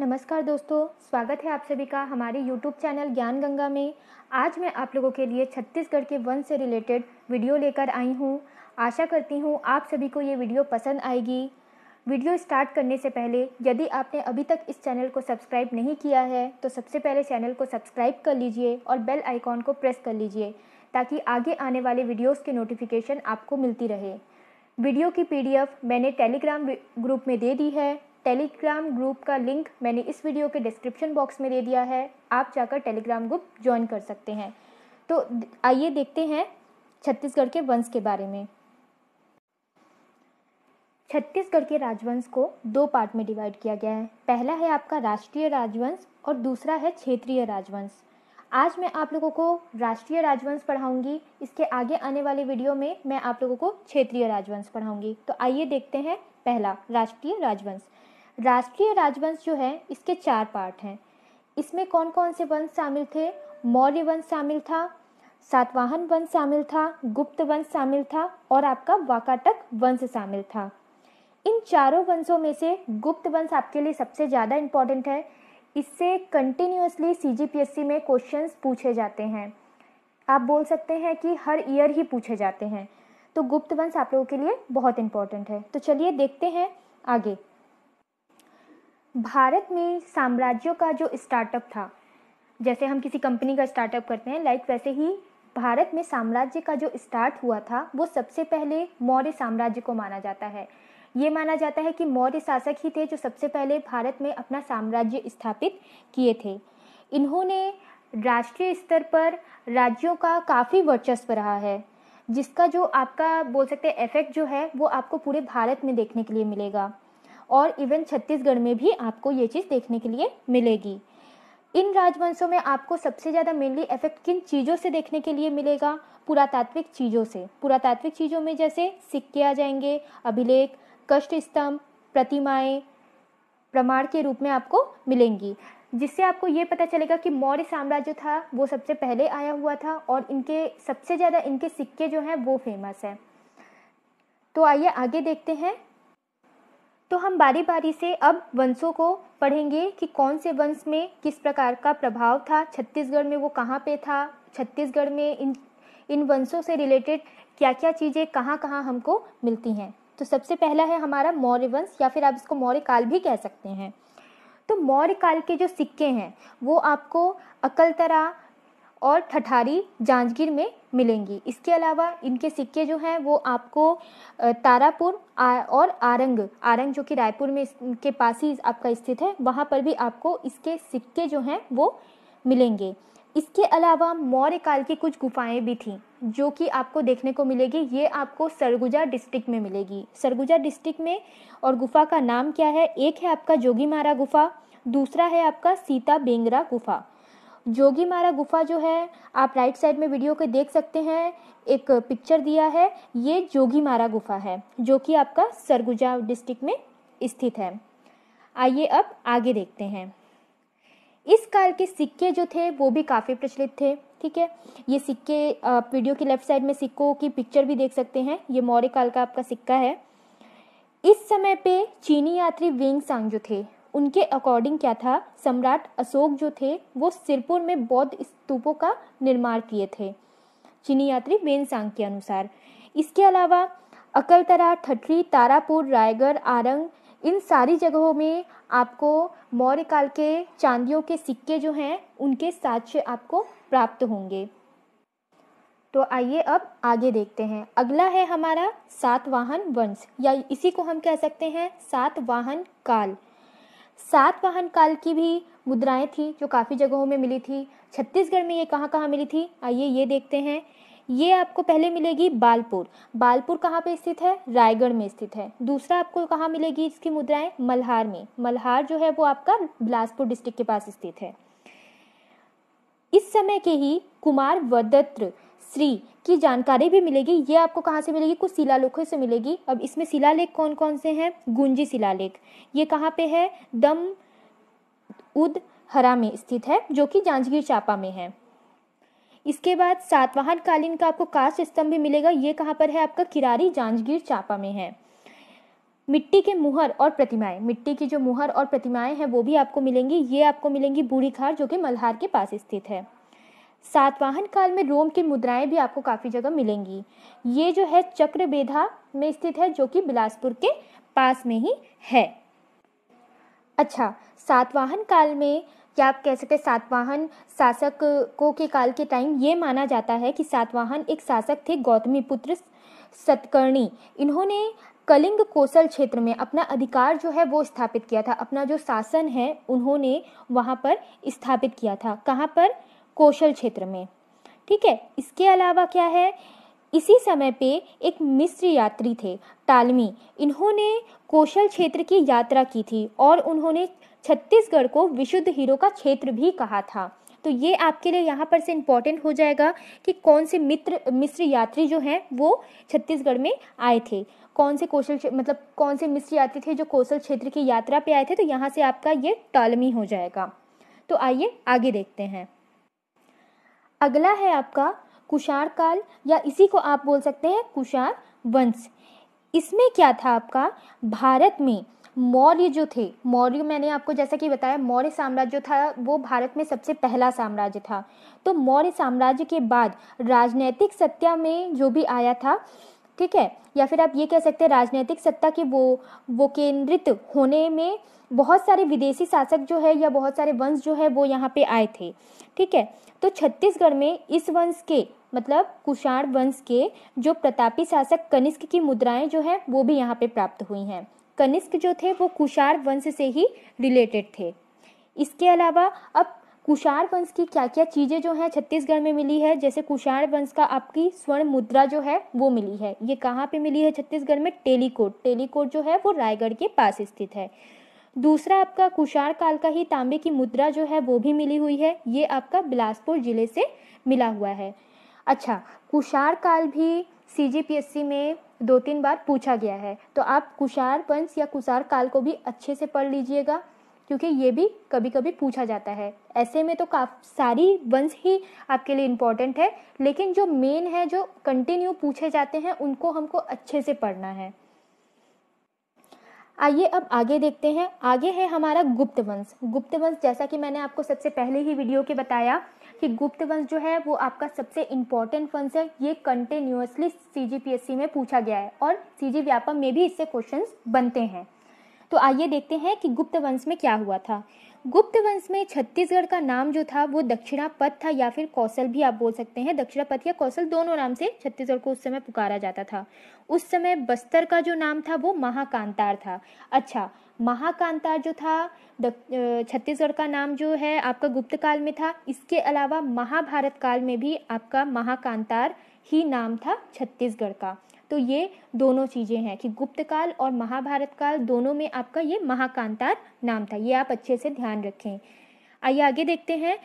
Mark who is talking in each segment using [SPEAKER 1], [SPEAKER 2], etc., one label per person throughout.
[SPEAKER 1] नमस्कार दोस्तों स्वागत है आप सभी का हमारे YouTube चैनल ज्ञान गंगा में आज मैं आप लोगों के लिए छत्तीसगढ़ के वन से रिलेटेड वीडियो लेकर आई हूँ आशा करती हूँ आप सभी को ये वीडियो पसंद आएगी वीडियो स्टार्ट करने से पहले यदि आपने अभी तक इस चैनल को सब्सक्राइब नहीं किया है तो सबसे पहले चैनल को सब्सक्राइब कर लीजिए और बेल आइकॉन को प्रेस कर लीजिए ताकि आगे आने वाले वीडियोज़ के नोटिफिकेशन आपको मिलती रहे वीडियो की पीडीएफ मैंने टेलीग्राम ग्रुप में दे दी है टेलीग्राम ग्रुप का लिंक मैंने इस वीडियो के डिस्क्रिप्शन बॉक्स में दे दिया है आप जाकर टेलीग्राम ग्रुप ज्वाइन कर सकते हैं तो आइए देखते हैं छत्तीसगढ़ के वंश के बारे में छत्तीसगढ़ के राजवंश को दो पार्ट में डिवाइड किया गया है पहला है आपका राष्ट्रीय राजवंश और दूसरा है क्षेत्रीय राजवंश आज मैं आप लोगों को राष्ट्रीय राजवंश पढ़ाऊंगी इसके आगे आने वाले वीडियो में मैं आप लोगों को क्षेत्रीय राजवंश पढ़ाऊंगी तो आइए देखते हैं पहला राष्ट्रीय राजवंश राष्ट्रीय राजवंश जो है इसके चार पार्ट हैं इसमें कौन कौन से वंश शामिल थे मौर्य वंश शामिल था सातवाहन वंश शामिल था गुप्त वंश शामिल था और आपका वाकाटक वंश शामिल था इन चारों वंशों में से गुप्त वंश आपके लिए सबसे ज़्यादा इम्पॉर्टेंट है इससे कंटिन्यूसली सी में क्वेश्चंस पूछे जाते हैं आप बोल सकते हैं कि हर ईयर ही पूछे जाते हैं तो गुप्त वंश आप लोगों के लिए बहुत इंपॉर्टेंट है तो चलिए देखते हैं आगे भारत में साम्राज्यों का जो स्टार्टअप था जैसे हम किसी कंपनी का स्टार्टअप करते हैं लाइक वैसे ही भारत में साम्राज्य का जो स्टार्ट हुआ था वो सबसे पहले मौर्य साम्राज्य को माना जाता है ये माना जाता है कि मौर्य शासक ही थे जो सबसे पहले भारत में अपना साम्राज्य स्थापित किए थे इन्होंने राष्ट्रीय स्तर पर राज्यों का काफ़ी वर्चस्व रहा है जिसका जो आपका बोल सकते हैं इफेक्ट जो है वो आपको पूरे भारत में देखने के लिए मिलेगा और इवन छत्तीसगढ़ में भी आपको ये चीज़ देखने के लिए मिलेगी इन राजवंशों में आपको सबसे ज़्यादा मेनली इफेक्ट किन चीज़ों से देखने के लिए मिलेगा पुरातात्विक चीज़ों से पुरातात्विक चीज़ों में जैसे सिक्के आ जाएंगे अभिलेख कष्ट स्तंभ प्रतिमाएँ प्रमाण के रूप में आपको मिलेंगी जिससे आपको ये पता चलेगा कि मौर्य साम्राज्य था वो सबसे पहले आया हुआ था और इनके सबसे ज़्यादा इनके सिक्के जो हैं वो फेमस हैं तो आइए आगे देखते हैं तो हम बारी बारी से अब वंशों को पढ़ेंगे कि कौन से वंश में किस प्रकार का प्रभाव था छत्तीसगढ़ में वो कहाँ पे था छत्तीसगढ़ में इन इन वंशों से रिलेटेड क्या क्या चीज़ें कहाँ कहाँ हमको मिलती हैं तो सबसे पहला है हमारा मौर्य वंश या फिर आप इसको मौर्य काल भी कह सकते हैं तो मौर्य काल के जो सिक्के हैं वो आपको अकलतरा और ठठारी जांजगीर में मिलेंगी इसके अलावा इनके सिक्के जो हैं वो आपको तारापुर और आरंग आरंग जो कि रायपुर में के पास ही आपका स्थित है वहाँ पर भी आपको इसके सिक्के जो हैं वो मिलेंगे इसके अलावा मौर्य काल की कुछ गुफाएं भी थीं जो कि आपको देखने को मिलेगी ये आपको सरगुजा डिस्ट्रिक्ट में मिलेगी सरगुजा डिस्ट्रिक्ट में और गुफा का नाम क्या है एक है आपका जोगी मारा गुफा दूसरा है आपका सीता बेंगरा गुफा जोगी मारा गुफा जो है आप राइट साइड में वीडियो के देख सकते हैं एक पिक्चर दिया है ये जोगी मारा गुफा है जो कि आपका सरगुजा डिस्ट्रिक्ट में स्थित है आइए अब आगे देखते हैं इस काल के सिक्के जो थे वो भी काफ़ी प्रचलित थे ठीक है ये सिक्के आप वीडियो की लेफ्ट साइड में सिक्कों की पिक्चर भी देख सकते हैं ये मौर्य काल का आपका सिक्का है इस समय पे चीनी यात्री वेंग सांग जो थे उनके अकॉर्डिंग क्या था सम्राट अशोक जो थे वो सिरपुर में बौद्ध स्तूपों का निर्माण किए थे चीनी यात्री बेन सांग के अनुसार इसके अलावा अकलतरा ठठरी तारापुर रायगढ़ आरंग इन सारी जगहों में आपको मौर्य काल के चांदियों के सिक्के जो हैं उनके साक्ष्य आपको प्राप्त होंगे तो आइए अब आगे देखते हैं अगला है हमारा सातवाहन वंश या इसी को हम कह सकते हैं सातवाहन काल सात वाहन काल की भी मुद्राएं थी जो काफ़ी जगहों में मिली थी छत्तीसगढ़ में ये कहाँ कहाँ मिली थी आइए ये देखते हैं ये आपको पहले मिलेगी बालपुर बालपुर कहाँ पे स्थित है रायगढ़ में स्थित है दूसरा आपको कहाँ मिलेगी इसकी मुद्राएं मल्हार में मल्हार जो है वो आपका बिलासपुर डिस्ट्रिक्ट के पास स्थित है इस समय के ही कुमार वदत्र श्री की जानकारी भी मिलेगी ये आपको कहाँ से मिलेगी कुछ शिलालेखों से मिलेगी अब इसमें शिलालेख कौन कौन से हैं गुंजी शिलालेख ये कहाँ पे है दम उद हरा में स्थित है जो कि जांजगीर चापा में है इसके बाद सातवाहन कालीन का आपको काश स्तंभ भी मिलेगा ये कहाँ पर है आपका किरारी जांजगीर चापा में है मिट्टी के मुहर और प्रतिमाएं मिट्टी की जो मुहर और प्रतिमाएं हैं वो भी आपको मिलेंगी ये आपको मिलेंगी बूढ़ी खार जो कि मल्हार के पास स्थित है सातवाहन काल में रोम की मुद्राएं भी आपको काफ़ी जगह मिलेंगी ये जो है चक्रबेधा में स्थित है जो कि बिलासपुर के पास में ही है अच्छा सातवाहन काल में क्या आप कह सकते सातवाहन शासक को के काल के टाइम ये माना जाता है कि सातवाहन एक शासक थे गौतमी पुत्र सतकर्णी इन्होंने कलिंग कोसल क्षेत्र में अपना अधिकार जो है वो स्थापित किया था अपना जो शासन है उन्होंने वहाँ पर स्थापित किया था कहाँ पर कौशल क्षेत्र में ठीक है इसके अलावा क्या है इसी समय पे एक मिस्र यात्री थे टालमी इन्होंने कौशल क्षेत्र की यात्रा की थी और उन्होंने छत्तीसगढ़ को विशुद्ध हीरो का क्षेत्र भी कहा था तो ये आपके लिए यहाँ पर से इम्पॉर्टेंट हो जाएगा कि कौन से मित्र मिस्र यात्री जो हैं वो छत्तीसगढ़ में आए थे कौन से कौशल मतलब कौन से मिस्र यात्री थे जो कौशल क्षेत्र की यात्रा पे आए थे तो यहाँ से आपका ये टालमी हो जाएगा तो आइए आगे देखते हैं अगला है आपका कुषाण काल या इसी को आप बोल सकते हैं कुषाण वंश इसमें क्या था आपका भारत में मौर्य जो थे मौर्य मैंने आपको जैसा कि बताया मौर्य साम्राज्य जो था वो भारत में सबसे पहला साम्राज्य था तो मौर्य साम्राज्य के बाद राजनैतिक सत्या में जो भी आया था ठीक है या फिर आप ये कह सकते हैं राजनीतिक सत्ता के वो वो केंद्रित होने में बहुत सारे विदेशी शासक जो है या बहुत सारे वंश जो है वो यहाँ पे आए थे ठीक है तो छत्तीसगढ़ में इस वंश के मतलब कुषाण वंश के जो प्रतापी शासक कनिष्क की मुद्राएं जो हैं वो भी यहाँ पे प्राप्त हुई हैं कनिष्क जो थे वो कुषाण वंश से ही रिलेटेड थे इसके अलावा अब कुषाण वंश की क्या क्या चीज़ें जो हैं छत्तीसगढ़ में मिली है जैसे कुषाण वंश का आपकी स्वर्ण मुद्रा जो है वो मिली है ये कहाँ पे मिली है छत्तीसगढ़ में टेलीकोट टेलीकोट जो है वो रायगढ़ के पास स्थित है दूसरा आपका कुषाण काल का ही तांबे की मुद्रा जो है वो भी मिली हुई है ये आपका बिलासपुर जिले से मिला हुआ है अच्छा कुशार काल भी सी में दो तीन बार पूछा गया है तो आप कुषाण वंश या कुषार काल को भी अच्छे से पढ़ लीजिएगा क्योंकि ये भी कभी कभी पूछा जाता है ऐसे में तो काफ़ी सारी वंस ही आपके लिए इम्पॉर्टेंट है लेकिन जो मेन है जो कंटिन्यू पूछे जाते हैं उनको हमको अच्छे से पढ़ना है आइए अब आगे देखते हैं आगे है हमारा गुप्त वंश गुप्त वंश जैसा कि मैंने आपको सबसे पहले ही वीडियो के बताया कि गुप्त वंश जो है वो आपका सबसे इम्पॉर्टेंट वंश है ये कंटिन्यूसली सी में पूछा गया है और सी जी व्यापम में भी इससे क्वेश्चन बनते हैं तो आइए देखते हैं कि गुप्त वंश में क्या हुआ था गुप्त वंश में छत्तीसगढ़ का नाम जो था वो दक्षिणापथ था या फिर कौशल भी आप बोल सकते हैं दक्षिणापथ या कौशल दोनों नाम से छत्तीसगढ़ को उस समय पुकारा जाता था उस समय बस्तर का जो नाम था वो महाकांतार था अच्छा महाकांतार जो था छत्तीसगढ़ का नाम जो है आपका गुप्त काल में था इसके अलावा महाभारत काल में भी आपका महाकांतार ही नाम था छत्तीसगढ़ का तो ये दोनों चीज़ें हैं कि गुप्त काल और महाभारत काल दोनों में आपका ये महाकांतार नाम था ये आप अच्छे से ध्यान रखें आइए आगे देखते हैं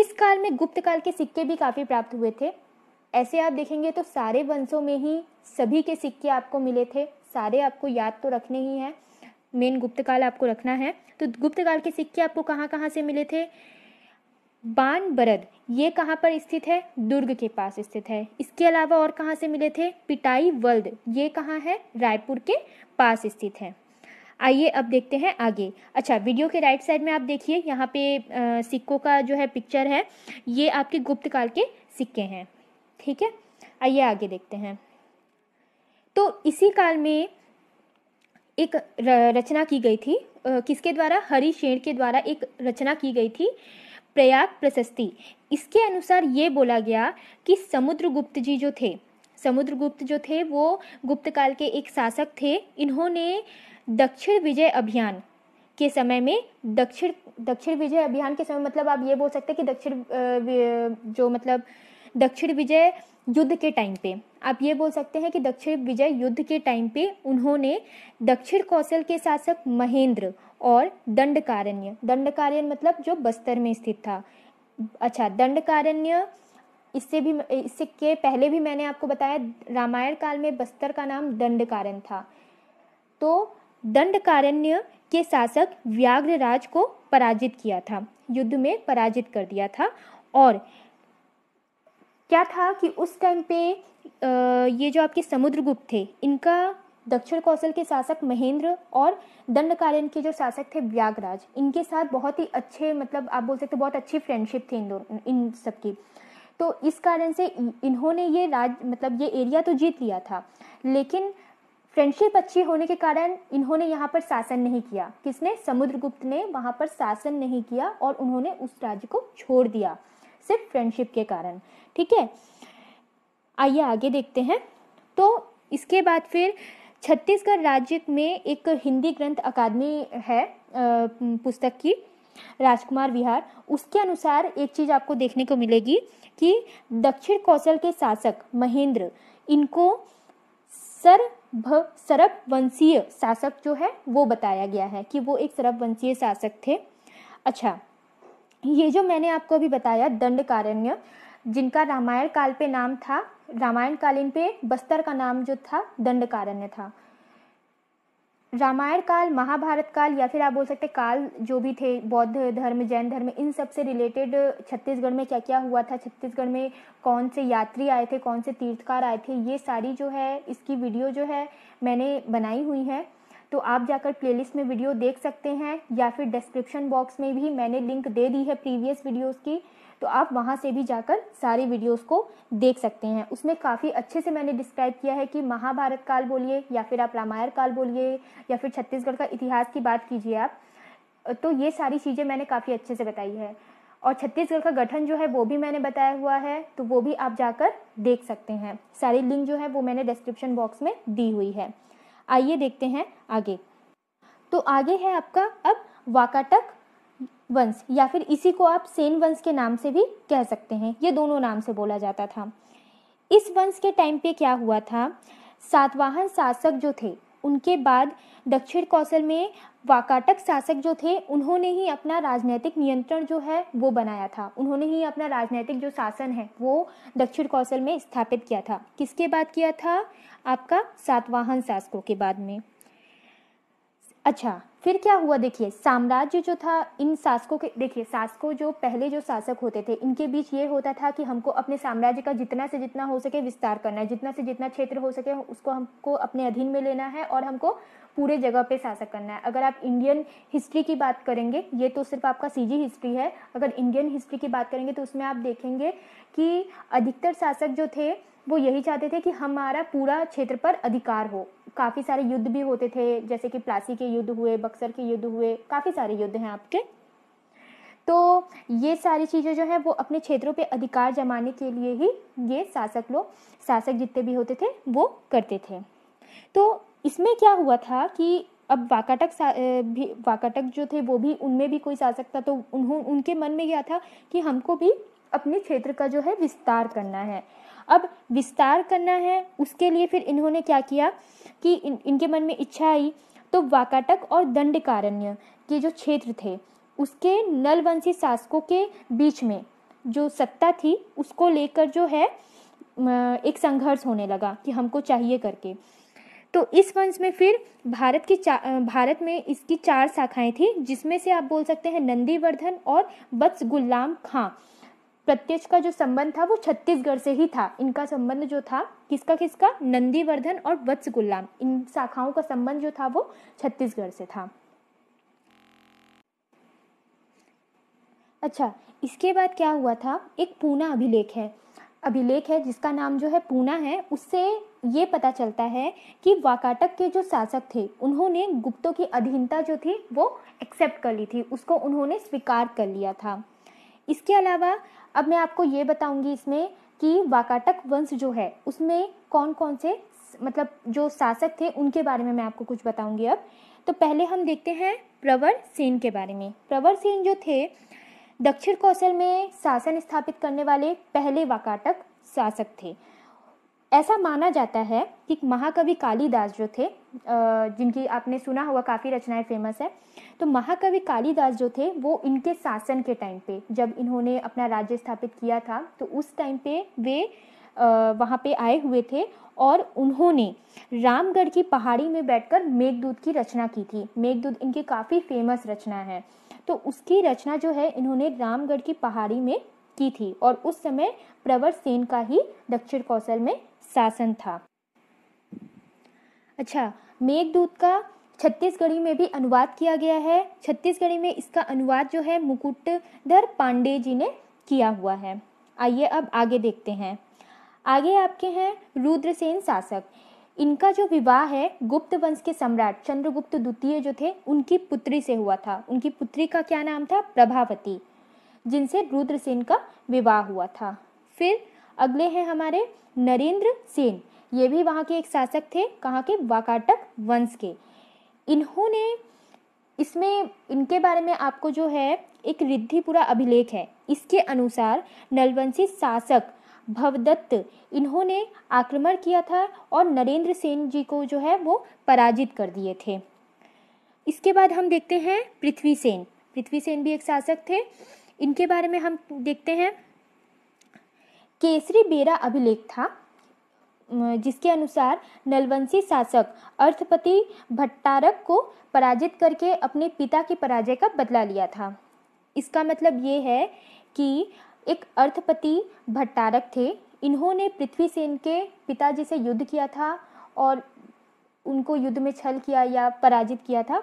[SPEAKER 1] इस काल में गुप्त काल के सिक्के भी काफ़ी प्राप्त हुए थे ऐसे आप देखेंगे तो सारे वंशों में ही सभी के सिक्के आपको मिले थे सारे आपको याद तो रखने ही हैं मेन गुप्त काल आपको रखना है तो गुप्त काल के सिक्के आपको कहाँ कहाँ से मिले थे बान बरद ये कहाँ पर स्थित है दुर्ग के पास स्थित है इसके अलावा और कहाँ से मिले थे पिटाई वल्द ये कहाँ है रायपुर के पास स्थित है आइए अब देखते हैं आगे अच्छा वीडियो के राइट साइड में आप देखिए यहाँ पे सिक्कों का जो है पिक्चर है ये आपके गुप्त काल के सिक्के हैं ठीक है आइए आगे देखते हैं तो इसी काल में एक रचना की गई थी किसके द्वारा हरी शेर के द्वारा एक रचना की गई थी प्रयाग प्रशस्ति इसके अनुसार ये बोला गया कि समुद्रगुप्त जी जो थे समुद्रगुप्त जो थे वो गुप्त काल के एक शासक थे इन्होंने दक्षिण विजय अभियान के समय में दक्षिण दक्षिण विजय अभियान के समय मतलब आप ये बोल सकते हैं कि दक्षिण जो मतलब दक्षिण विजय युद्ध के टाइम पे आप ये बोल सकते हैं कि दक्षिण विजय युद्ध के टाइम पे उन्होंने दक्षिण कौशल के शासक महेंद्र और दंडकारण्य दंडकारण्य मतलब जो बस्तर में स्थित था अच्छा दंडकारण्य इससे भी इससे के पहले भी मैंने आपको बताया रामायण काल में बस्तर का नाम दंडकारण था तो दंडकारण्य के शासक व्याघ्रराज को पराजित किया था युद्ध में पराजित कर दिया था और क्या था कि उस टाइम पे ये जो आपके समुद्रगुप्त थे इनका दक्षिण कौशल के शासक महेंद्र और दंडकालीन के जो शासक थे व्यागराज इनके साथ बहुत ही अच्छे मतलब आप बोल सकते बहुत अच्छी फ्रेंडशिप थी इन दोनों इन सबकी तो इस कारण से इन्होंने ये राज मतलब ये एरिया तो जीत लिया था लेकिन फ्रेंडशिप अच्छी होने के कारण इन्होंने यहाँ पर शासन नहीं किया किसने समुद्रगुप्त ने वहाँ पर शासन नहीं किया और उन्होंने उस राज्य को छोड़ दिया सिर्फ फ्रेंडशिप के कारण ठीक है आइए आगे देखते हैं तो इसके बाद फिर छत्तीसगढ़ राज्य में एक हिंदी ग्रंथ अकादमी है पुस्तक की राजकुमार विहार उसके अनुसार एक चीज़ आपको देखने को मिलेगी कि दक्षिण कौशल के शासक महेंद्र इनको सर सरभ वंशीय शासक जो है वो बताया गया है कि वो एक सरभ वंशीय शासक थे अच्छा ये जो मैंने आपको अभी बताया दंडकारण्य जिनका रामायण काल पे नाम था रामायण कालीन पे बस्तर का नाम जो था दंडकारण्य था रामायण काल महाभारत काल या फिर आप बोल सकते काल जो भी थे बौद्ध धर्म जैन धर्म इन सब से रिलेटेड छत्तीसगढ़ में क्या क्या हुआ था छत्तीसगढ़ में कौन से यात्री आए थे कौन से तीर्थकार आए थे ये सारी जो है इसकी वीडियो जो है मैंने बनाई हुई है तो आप जाकर प्लेलिस्ट में वीडियो देख सकते हैं या फिर डिस्क्रिप्शन बॉक्स में भी मैंने लिंक दे दी है प्रीवियस वीडियोज़ की तो आप वहाँ से भी जाकर सारी वीडियोस को देख सकते हैं उसमें काफ़ी अच्छे से मैंने डिस्क्राइब किया है कि महाभारत काल बोलिए या फिर आप रामायण काल बोलिए या फिर छत्तीसगढ़ का इतिहास की बात कीजिए आप तो ये सारी चीज़ें मैंने काफ़ी अच्छे से बताई है और छत्तीसगढ़ का गठन जो है वो भी मैंने बताया हुआ है तो वो भी आप जाकर देख सकते हैं सारी लिंक जो है वो मैंने डिस्क्रिप्शन बॉक्स में दी हुई है आइए देखते हैं आगे तो आगे है आपका अब वाकाटक वंश या फिर इसी को आप सेन वंश के नाम से भी कह सकते हैं ये दोनों नाम से बोला जाता था इस वंश के टाइम पे क्या हुआ था सातवाहन शासक जो थे उनके बाद दक्षिण कौशल में वाकाटक शासक जो थे उन्होंने ही अपना राजनैतिक नियंत्रण जो है वो बनाया था उन्होंने ही अपना राजनैतिक जो शासन है वो दक्षिण कौशल में स्थापित किया था किसके बाद किया था आपका सातवाहन शासकों के बाद में अच्छा फिर क्या हुआ देखिए साम्राज्य जो था इन शासकों के देखिए शासकों जो पहले जो शासक होते थे इनके बीच ये होता था कि हमको अपने साम्राज्य का जितना से जितना हो सके विस्तार करना है जितना से जितना क्षेत्र हो सके उसको हमको अपने अधीन में लेना है और हमको पूरे जगह पे शासक करना है अगर आप इंडियन हिस्ट्री की बात करेंगे ये तो सिर्फ आपका सीजी हिस्ट्री है अगर इंडियन हिस्ट्री की बात करेंगे तो उसमें आप देखेंगे कि अधिकतर शासक जो थे वो यही चाहते थे कि हमारा पूरा क्षेत्र पर अधिकार हो काफ़ी सारे युद्ध भी होते थे जैसे कि प्लासी के युद्ध हुए बक्सर के युद्ध हुए काफ़ी सारे युद्ध हैं आपके तो ये सारी चीज़ें जो है वो अपने क्षेत्रों पे अधिकार जमाने के लिए ही ये शासक लोग शासक जितने भी होते थे वो करते थे तो इसमें क्या हुआ था कि अब वाकाटक भी वाकाटक जो थे वो भी उनमें भी कोई शासक था तो उन्होंने उनके मन में गया था कि हमको भी अपने क्षेत्र का जो है विस्तार करना है अब विस्तार करना है उसके लिए फिर इन्होंने क्या किया कि इन, इनके मन में इच्छा आई तो वाकाटक और दंडकारण्य के जो क्षेत्र थे उसके नलवंशी शासकों के बीच में जो सत्ता थी उसको लेकर जो है एक संघर्ष होने लगा कि हमको चाहिए करके तो इस वंश में फिर भारत की भारत में इसकी चार शाखाएं थी जिसमें से आप बोल सकते हैं नंदीवर्धन और बत्स गुलाम खां प्रत्यक्ष का जो संबंध था वो छत्तीसगढ़ से ही था इनका संबंध जो था किसका किसका नंदीवर्धन और वत्स गुलाम इन शाखाओं का संबंध जो था वो छत्तीसगढ़ से था अच्छा इसके बाद क्या हुआ था एक पूना अभिलेख है अभिलेख है जिसका नाम जो है पूना है उससे ये पता चलता है कि वाकाटक के जो शासक थे उन्होंने गुप्तों की अधीनता जो थी वो एक्सेप्ट कर ली थी उसको उन्होंने स्वीकार कर लिया था इसके अलावा अब मैं आपको ये बताऊंगी इसमें कि वाकाटक वंश जो है उसमें कौन कौन से मतलब जो शासक थे उनके बारे में मैं आपको कुछ बताऊंगी अब तो पहले हम देखते हैं प्रवर सेन के बारे में प्रवर सेन जो थे दक्षिण कौशल में शासन स्थापित करने वाले पहले वाकाटक शासक थे ऐसा माना जाता है कि महाकवि कालीदास जो थे जिनकी आपने सुना होगा काफ़ी रचनाएं फेमस है तो महाकवि कालीदास जो थे वो इनके शासन के टाइम पे जब इन्होंने अपना राज्य स्थापित किया था तो उस टाइम पे वे वहाँ पे आए हुए थे और उन्होंने रामगढ़ की पहाड़ी में बैठकर मेघदूत की रचना की थी मेघदूत इनकी काफ़ी फेमस रचना है तो उसकी रचना जो है इन्होंने रामगढ़ की पहाड़ी में की थी और उस समय प्रवर सेन का ही दक्षिण कौशल में शासन था अच्छा मेघदूत का छत्तीसगढ़ी में भी अनुवाद किया गया है छत्तीसगढ़ी में इसका अनुवाद जो है मुकुटधर पांडे जी ने किया हुआ है आइए अब आगे देखते हैं आगे आपके हैं रुद्रसेन शासक इनका जो विवाह है गुप्त वंश के सम्राट चंद्रगुप्त द्वितीय जो थे उनकी पुत्री से हुआ था उनकी पुत्री का क्या नाम था प्रभावती जिनसे रुद्रसेन का विवाह हुआ था फिर अगले हैं हमारे नरेंद्र सेन ये भी वहाँ के एक शासक थे कहाँ के वाकाटक वंश के इन्होंने इसमें इनके बारे में आपको जो है एक रिद्धिपुरा अभिलेख है इसके अनुसार नलवंशी शासक भवदत्त इन्होंने आक्रमण किया था और नरेंद्र सेन जी को जो है वो पराजित कर दिए थे इसके बाद हम देखते हैं पृथ्वी सेन पृथ्वी सेन भी एक शासक थे इनके बारे में हम देखते हैं केसरी बेरा अभिलेख था जिसके अनुसार नलवंशी शासक अर्थपति भट्टारक को पराजित करके अपने पिता के पराजय का बदला लिया था इसका मतलब ये है कि एक अर्थपति भट्टारक थे इन्होंने पृथ्वी सेन के पिताजी से युद्ध किया था और उनको युद्ध में छल किया या पराजित किया था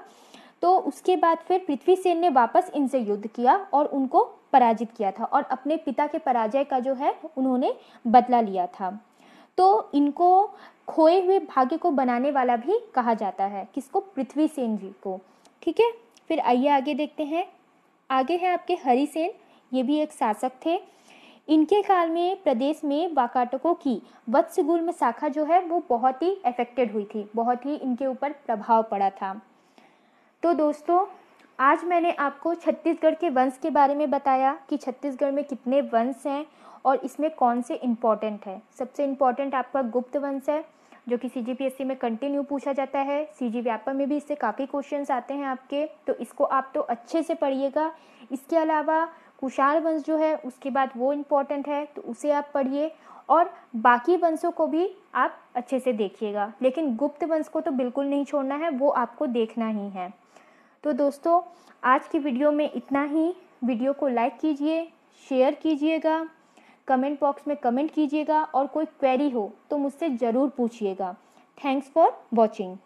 [SPEAKER 1] तो उसके बाद फिर पृथ्वी सेन ने वापस इनसे युद्ध किया और उनको पराजित किया था और अपने पिता के पराजय का जो है उन्होंने बदला लिया था तो इनको खोए हुए भाग्य को बनाने वाला भी कहा जाता है किसको पृथ्वी सेन जी को ठीक है फिर आइए आगे देखते हैं आगे है आपके हरिसेन ये भी एक शासक थे इनके काल में प्रदेश में वाकाटकों की में शाखा जो है वो बहुत ही अफेक्टेड हुई थी बहुत ही इनके ऊपर प्रभाव पड़ा था तो दोस्तों आज मैंने आपको छत्तीसगढ़ के वंश के बारे में बताया कि छत्तीसगढ़ में कितने वंश हैं और इसमें कौन से इम्पॉर्टेंट है सबसे इम्पॉर्टेंट आपका गुप्त वंश है जो कि सी जी पी एस सी में कंटिन्यू पूछा जाता है सी जी व्यापक में भी इससे काफ़ी क्वेश्चन आते हैं आपके तो इसको आप तो अच्छे से पढ़िएगा इसके अलावा कुशाल वंश जो है उसके बाद वो इम्पॉर्टेंट है तो उसे आप पढ़िए और बाकी वंशों को भी आप अच्छे से देखिएगा लेकिन गुप्त वंश को तो बिल्कुल नहीं छोड़ना है वो आपको देखना ही है तो दोस्तों आज की वीडियो में इतना ही वीडियो को लाइक कीजिए शेयर कीजिएगा कमेंट बॉक्स में कमेंट कीजिएगा और कोई क्वेरी हो तो मुझसे ज़रूर पूछिएगा थैंक्स फॉर वॉचिंग